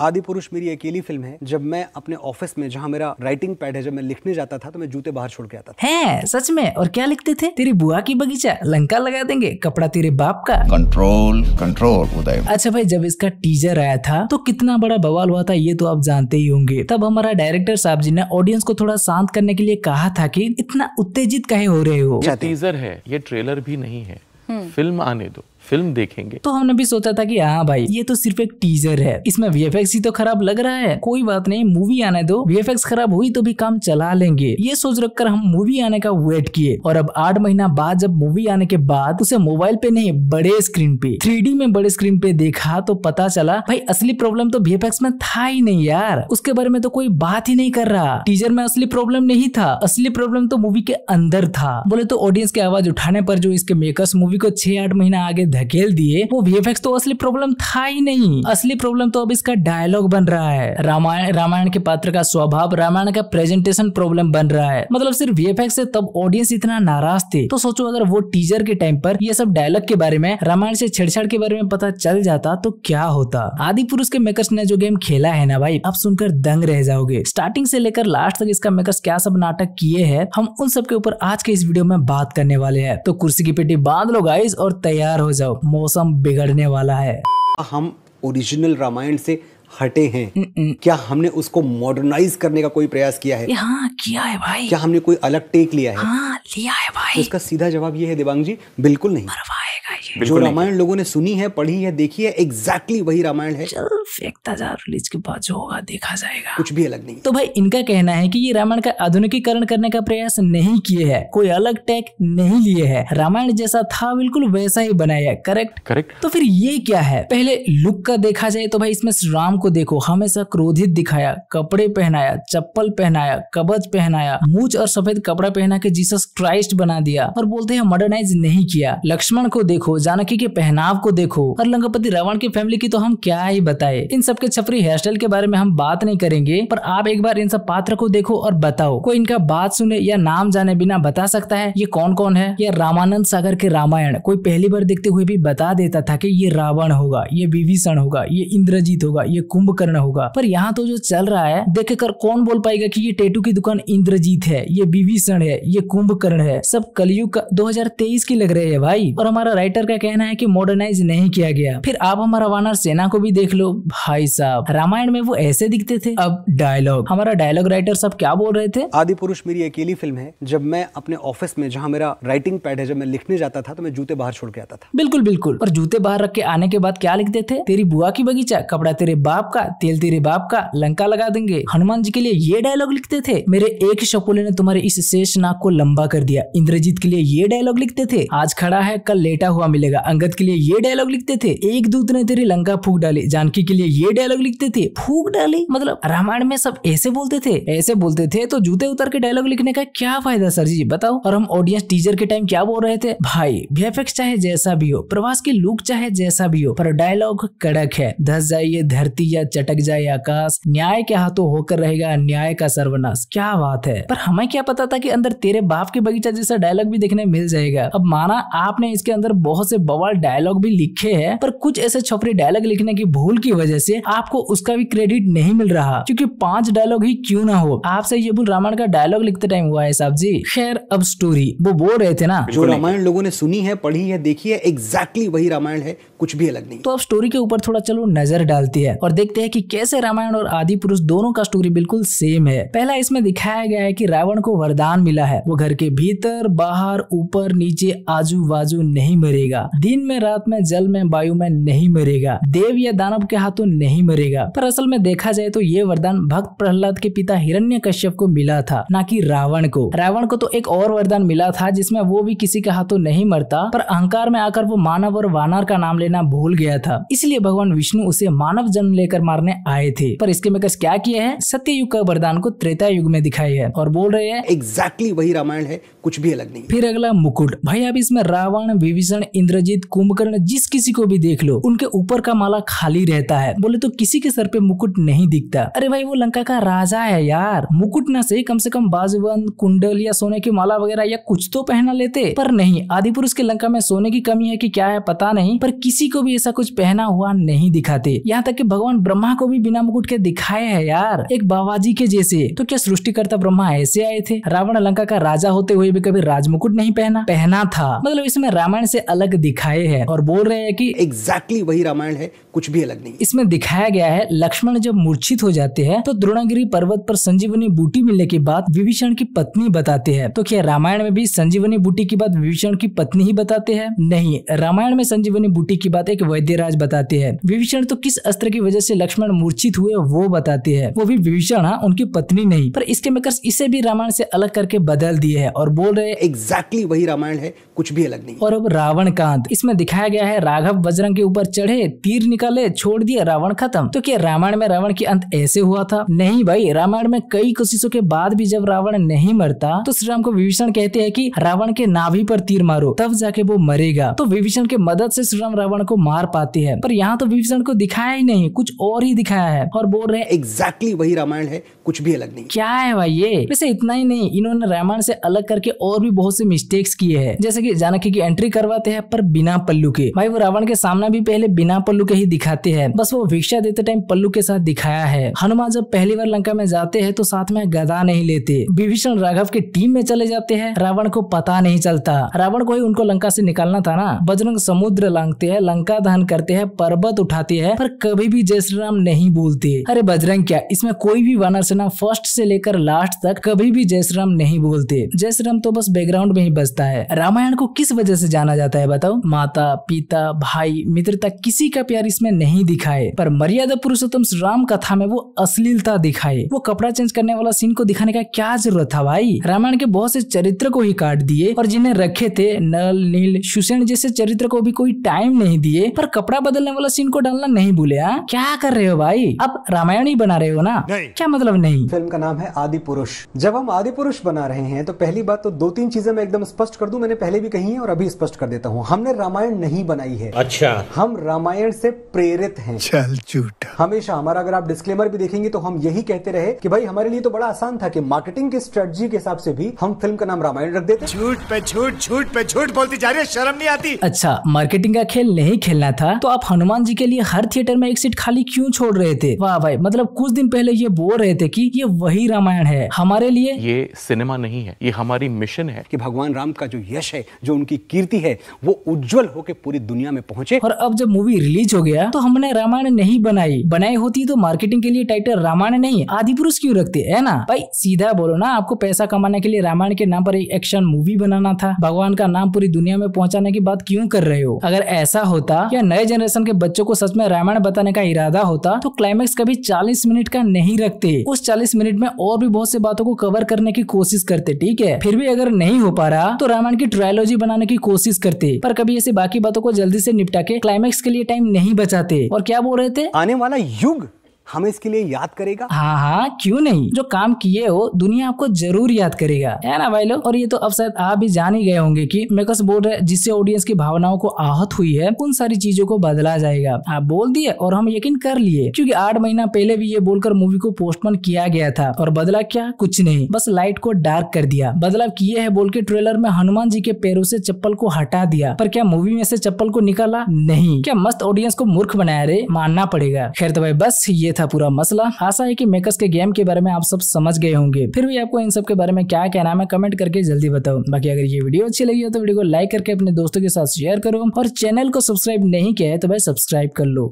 आदि पुरुष मेरी अकेली फिल्म है जब मैं अपने ऑफिस में जहाँ मेरा राइटिंग पैड है जब मैं लिखने जाता था तो मैं जूते बाहर छोड़ के आता था सच में और क्या लिखते थे तेरी बुआ की बगीचा लंका लगा देंगे कपड़ा तेरे बाप का कंट्रोल कंट्रोल उदय अच्छा भाई जब इसका टीजर आया था तो कितना बड़ा बवाल हुआ था ये तो आप जानते ही होंगे तब हमारा डायरेक्टर साहब जी ने ऑडियंस को थोड़ा शांत करने के लिए कहा था की इतना उत्तेजित कहे हो रहे हो टीजर है ये ट्रेलर भी नहीं है हम्म। फिल्म आने दो फिल्म देखेंगे तो हमने भी सोचा था कि हाँ भाई ये तो सिर्फ एक टीजर है इसमें वी ही तो खराब लग रहा है कोई बात नहीं मूवी आने दो वी खराब हुई तो भी काम चला लेंगे ये सोच रखकर हम मूवी आने का वेट किए और अब आठ महीना बाद जब मूवी आने के बाद उसे मोबाइल पे नहीं बड़े स्क्रीन पे थ्री में बड़े स्क्रीन पे देखा तो पता चला भाई असली प्रॉब्लम तो वी में था ही नहीं यार उसके बारे में तो कोई बात ही नहीं कर रहा टीजर में असली प्रॉब्लम नहीं था असली प्रॉब्लम तो मूवी के अंदर था बोले तो ऑडियंस की आवाज उठाने पर जो इसके मेकर्स मूवी को छह आठ महीना आगे धकेल दिए वो वीएफएक्स तो असली प्रॉब्लम था ही नहीं असली प्रॉब्लम तो अब इसका डायलॉग बन रहा है रामायण रामायण के पात्र का स्वभाव रामायण का प्रेजेंटेशन प्रॉब्लम बन रहा है मतलब सिर्फ वीएफएक्स से तब ऑडियंस इतना नाराज थे तो सोचो अगर वो टीजर के टाइम पर ये सब डायलॉग के बारे में रामायण से छेड़छाड़ के बारे में पता चल जाता तो क्या होता आदि पुरुष के मेकर्स ने जो गेम खेला है ना भाई आप सुनकर दंग रह जाओगे स्टार्टिंग से लेकर लास्ट तक इसका मेकर्स क्या सब नाटक किए हैं हम उन सब के ऊपर आज के इस वीडियो में बात करने वाले हैं तो कुर्सी की पेटी बांध लो गाइज और तैयार हो जाओ गजब मौसम बिगड़ने वाला है हम ओरिजिनल रामायण से हटे हैं क्या हमने उसको मॉडर्नाइज करने का कोई प्रयास किया है हाँ किया है भाई क्या हमने कोई अलग टेक लिया है हाँ, लिया है भाई तो इसका सीधा जवाब ये है देवांग जी बिल्कुल नहीं जो रामायण लोगों ने सुनी है पढ़ी है देखी है एग्जैक्टली वही रामायण है चल फेंकता जा रिलीज के बाद जो होगा देखा जाएगा कुछ भी अलग नहीं तो भाई इनका कहना है कि ये रामायण का आधुनिकीकरण करने का प्रयास नहीं किए है कोई अलग टैग नहीं लिए है रामायण जैसा था बिल्कुल वैसा ही बनाया करेक्ट करेक्ट तो फिर ये क्या है पहले लुक का देखा जाए तो भाई इसमें राम को देखो हमेशा क्रोधित दिखाया कपड़े पहनाया चप्पल पहनाया कबज पहनाया मूछ और सफेद कपड़ा पहना के जीसस क्राइस्ट बना दिया और बोलते हैं मॉडर्नाइज नहीं किया लक्ष्मण को देखो जानकी के पहनाव को देखो और लंगापति रावण की फैमिली की तो हम क्या ही बताए इन सबके छपरी हेयर स्टाइल के बारे में हम बात नहीं करेंगे पर आप एक बार इन सब पात्र को देखो और बताओ कोई इनका बात सुने या नाम जाने बिना बता सकता है ये कौन कौन है या रामानंद सागर के रामायण कोई पहली बार देखते हुए भी बता देता था की ये रावण होगा ये विभीषण होगा ये इंद्रजीत होगा ये कुंभकर्ण होगा पर यहाँ तो जो चल रहा है देख कर कौन बोल पाएगा की ये टेटू की दुकान इंद्रजीत है ये विभीषण है ये कुंभकर्ण है सब कलयुग का तेईस की लग रहे है भाई और हमारा राइटर का कहना है कि मॉडर्नाइज नहीं किया गया फिर आप हमारा वानर सेना को भी देख लो भाई साहब रामायण में वो ऐसे दिखते थे अब डायलॉग हमारा डायलॉग राइटर सब क्या बोल रहे थे आदि पुरुष मेरी अकेली फिल्म है जब मैं अपने ऑफिस में जहाँ मेरा राइटिंग पैड है जब मैं लिखने जाता था तो मैं जूते बाहर छोड़ के आता था बिल्कुल बिल्कुल और जूते बाहर रख के आने के बाद क्या लिखते थे तेरी बुआ की बगीचा कपड़ा तेरे बाप का तेल तेरे बाप का लंका लगा देंगे हनुमान जी के लिए ये डायलॉग लिखते थे मेरे एक शकुले ने तुम्हारे इस शेष नाक को लंबा कर दिया इंद्रजीत के लिए ये डायलॉग लिखते थे आज खड़ा है कल लेटा हुआ मिल मिलेगा अंगद के लिए ये डायलॉग लिखते थे एक दूत ने तेरी लंका फूक डाली जानकी के लिए ये डायलॉग लिखते थे फूक डाली मतलब रामायण में सब ऐसे बोलते थे ऐसे बोलते थे तो जूते उतर के डायलॉग लिखने का क्या फायदा सर जी बताओ और हम ऑडियंस टीचर के टाइम क्या बोल रहे थे भाई वीएफएक्स चाहे जैसा भी हो प्रवास की लुक चाहे जैसा भी हो पर डायलॉग कड़क है धस जाइए धरती या चटक जाए आकाश न्याय के हाथों होकर रहेगा न्याय का सर्वनाश क्या बात है पर हमें क्या पता था की अंदर तेरे बाप के बगीचा जैसा डायलॉग भी देखने मिल जाएगा अब माना आपने इसके अंदर बहुत से बवाल डायलॉग भी लिखे हैं पर कुछ ऐसे छपरे डायलॉग लिखने की भूल की वजह से आपको उसका भी क्रेडिट नहीं मिल रहा क्योंकि पांच डायलॉग ही क्यों ना हो आपसे ये बोल रामायण का डायलॉग लिखते टाइम हुआ है साहब जी खैर अब स्टोरी वो बोल रहे थे ना जो रामायण लोगों ने सुनी है पढ़ी है देखी है एग्जैक्टली वही रामायण है कुछ भी अलग नहीं तो अब स्टोरी के ऊपर थोड़ा चलो नजर डालती है और देखते हैं कि कैसे रामायण और आदि पुरुष दोनों का स्टोरी बिल्कुल सेम है पहला इसमें दिखाया गया है कि रावण को वरदान मिला है वो घर के भीतर बाहर ऊपर नीचे आजू बाजू नहीं मरेगा मरेगा दिन में रात में जल में वायु में नहीं मरेगा देव या दानव के हाथों नहीं मरेगा पर असल में देखा जाए तो ये वरदान भक्त प्रहलाद के पिता हिरण्य कश्यप को मिला था न की रावण को रावण को तो एक और वरदान मिला था जिसमे वो भी किसी के हाथों नहीं मरता पर अहंकार में आकर वो मानव और वानर का नाम लेना भूल गया था इसलिए भगवान विष्णु उसे मानव जन्म लेकर मारने आए थे पर इसके मेकर्स क्या किए हैं युग का वरदान को त्रेता युग में दिखाई है और बोल रहे हैं एग्जैक्टली exactly वही रामायण है कुछ भी अलग नहीं फिर अगला मुकुट भाई अब इसमें रावण विभीषण इन इंद्रजीत कुंभकर्ण जिस किसी को भी देख लो उनके ऊपर का माला खाली रहता है बोले तो किसी के सर पे मुकुट नहीं दिखता अरे भाई वो लंका का राजा है यार मुकुट ना सही कम से कम बाजबंद कुंडल या सोने की माला वगैरह या कुछ तो पहना लेते पर नहीं आदि पुरुष के लंका में सोने की कमी है की क्या है पता नहीं पर किसी को भी ऐसा कुछ पहना हुआ नहीं दिखाते यहाँ तक की भगवान ब्रह्मा को भी बिना मुकुट के दिखाए है यार एक बाबाजी के जैसे तो क्या सृष्टिकर्ता ब्रह्मा ऐसे आए थे रावण लंका का राजा होते हुए भी कभी राजमुकुट नहीं पहना पहना था मतलब इसमें रामायण से अलग दिखाए हैं और बोल रहे हैं कि एग्जैक्टली exactly वही रामायण है कुछ भी अलग नहीं इसमें दिखाया गया है लक्ष्मण जब मूर्छित हो जाते हैं तो द्रोणागिरी पर्वत पर संजीवनी बूटी मिलने के बाद विभीषण की पत्नी बताते हैं तो क्या रामायण में भी संजीवनी बूटी की बात विभीषण की पत्नी ही बताते हैं नहीं रामायण में संजीवनी बूटी की बात एक वैद्यराज बताते हैं विभीषण तो किस अस्त्र की वजह से लक्ष्मण मूर्छित हुए वो बताते हैं वो भी विभीषण है हाँ, उनकी पत्नी नहीं पर इसके मेकर्स इसे भी रामायण से अलग करके बदल दिए है और बोल रहे एग्जैक्टली exactly वही रामायण है कुछ भी अलग नहीं और अब रावण का वृत्तांत इसमें दिखाया गया है राघव बजरंग के ऊपर चढ़े तीर निकाले छोड़ दिए रावण खत्म तो क्या रामायण में रावण की अंत ऐसे हुआ था नहीं भाई रामायण में कई कोशिशों के बाद भी जब रावण नहीं मरता तो श्री राम को विभीषण कहते हैं कि रावण के नाभि पर तीर मारो तब जाके वो मरेगा तो विभीषण के मदद से श्री राम रावण को मार पाते हैं पर यहाँ तो विभीषण को दिखाया ही नहीं कुछ और ही दिखाया है और बोल रहे हैं एग्जैक्टली वही रामायण है कुछ भी अलग नहीं क्या है भाई ये वैसे इतना ही नहीं इन्होंने रामायण से अलग करके और भी बहुत से मिस्टेक्स किए हैं जैसे कि जानकी की एंट्री करवाते हैं पर पर बिना पल्लू के भाई वो रावण के सामने भी पहले बिना पल्लू के ही दिखाते हैं बस वो भिक्षा देते टाइम पल्लू के साथ दिखाया है हनुमान जब पहली बार लंका में जाते हैं तो साथ में गदा नहीं लेते विभीषण राघव की टीम में चले जाते हैं रावण को पता नहीं चलता रावण को ही उनको लंका से निकालना था ना बजरंग समुद्र लांगते हैं लंका दहन करते हैं पर्वत उठाते हैं पर कभी भी जय श्री राम नहीं बोलते अरे बजरंग क्या इसमें कोई भी वानर सेना फर्स्ट से लेकर लास्ट तक कभी भी जय श्री राम नहीं बोलते जय श्री राम तो बस बैकग्राउंड में ही बसता है रामायण को किस वजह से जाना जाता है बताओ पुरुषोत्तम माता पिता भाई मित्रता किसी का प्यार इसमें नहीं दिखाए पर मर्यादा पुरुषोत्तम राम कथा में वो अश्लीलता दिखाए वो कपड़ा चेंज करने वाला सीन को दिखाने का क्या जरूरत था भाई रामायण के बहुत से चरित्र को ही काट दिए और जिन्हें रखे थे नल नील सुसेन जैसे चरित्र को भी कोई टाइम नहीं दिए पर कपड़ा बदलने वाला सीन को डालना नहीं भूले हाँ? क्या कर रहे हो भाई अब रामायण ही बना रहे हो ना क्या मतलब नहीं फिल्म का नाम है आदि पुरुष जब हम आदि पुरुष बना रहे हैं तो पहली बात तो दो तीन चीजें मैं एकदम स्पष्ट कर दू मैंने पहले भी कही है और अभी स्पष्ट कर देता हूँ हमने रामायण नहीं बनाई है अच्छा हम रामायण से प्रेरित हैं चल झूठा हमेशा हमारा अगर आप डिस्क्लेमर भी देखेंगे तो हम यही कहते रहे कि भाई हमारे लिए तो बड़ा आसान था कि मार्केटिंग की स्ट्रेटजी के हिसाब से भी हम फिल्म का नाम रामायण रख देते झूठ पे झूठ झूठ पे झूठ बोलती जा रही है शर्म नहीं आती अच्छा मार्केटिंग का खेल नहीं खेलना था तो आप हनुमान जी के लिए हर थिएटर में एक सीट खाली क्यों छोड़ रहे थे वाह भाई मतलब कुछ दिन पहले ये बोल रहे थे कि ये वही रामायण है हमारे लिए ये सिनेमा नहीं है ये हमारी मिशन है कि भगवान राम का जो यश है जो उनकी कीर्ति है वो उज्जवल होकर पूरी दुनिया में पहुंचे और अब जब मूवी रिलीज हो गया तो हमने रामायण नहीं बनाई बनाई होती तो मार्केटिंग के लिए टाइटल रामायण नहीं आदि पुरुष क्यों रखते है ना भाई सीधा बोलो ना आपको पैसा कमाने के लिए रामायण के नाम पर एक एक्शन मूवी बनाना था भगवान का नाम पूरी दुनिया में पहुंचाने की बात क्यों कर रहे हो अगर ऐसा होता या नए जनरेशन के बच्चों को सच में रामायण बताने का इरादा होता तो क्लाइमेक्स कभी चालीस मिनट का नहीं रखते उस चालीस मिनट में और भी बहुत सी बातों को कवर करने की कोशिश करते ठीक है फिर भी अगर नहीं हो पा रहा तो रामायण की ट्रायोलॉजी बनाने की कोशिश करते पर कभी ऐसी बाकी बातों को जल्दी से निपटा के क्लाइमैक्स के लिए टाइम नहीं बचाते और क्या बोल रहे थे आने वाला युग हमें इसके लिए याद करेगा हाँ हाँ क्यों नहीं जो काम किए हो दुनिया आपको जरूर याद करेगा है ना भाई लोग और ये तो अब शायद आप भी जान ही गए होंगे कि कस बोल रहे जिससे ऑडियंस की भावनाओं को आहत हुई है उन सारी चीजों को बदला जाएगा आप बोल दिए और हम यकीन कर लिए क्योंकि आठ महीना पहले भी ये बोलकर मूवी को पोस्टपोन किया गया था और बदला क्या कुछ नहीं बस लाइट को डार्क कर दिया बदलाव किए है बोल के ट्रेलर में हनुमान जी के पैरों से चप्पल को हटा दिया पर क्या मूवी में से चप्पल को निकाला नहीं क्या मस्त ऑडियंस को मूर्ख बनाया रे मानना पड़ेगा खैर तो भाई बस ये था पूरा मसला आशा है कि मेकर्स के गेम के बारे में आप सब समझ गए होंगे फिर भी आपको इन सब के बारे में क्या कहना है कमेंट करके जल्दी बताओ बाकी अगर ये वीडियो अच्छी लगी हो तो वीडियो को लाइक करके अपने दोस्तों के साथ शेयर करो और चैनल को सब्सक्राइब नहीं किया है तो भाई सब्सक्राइब कर लो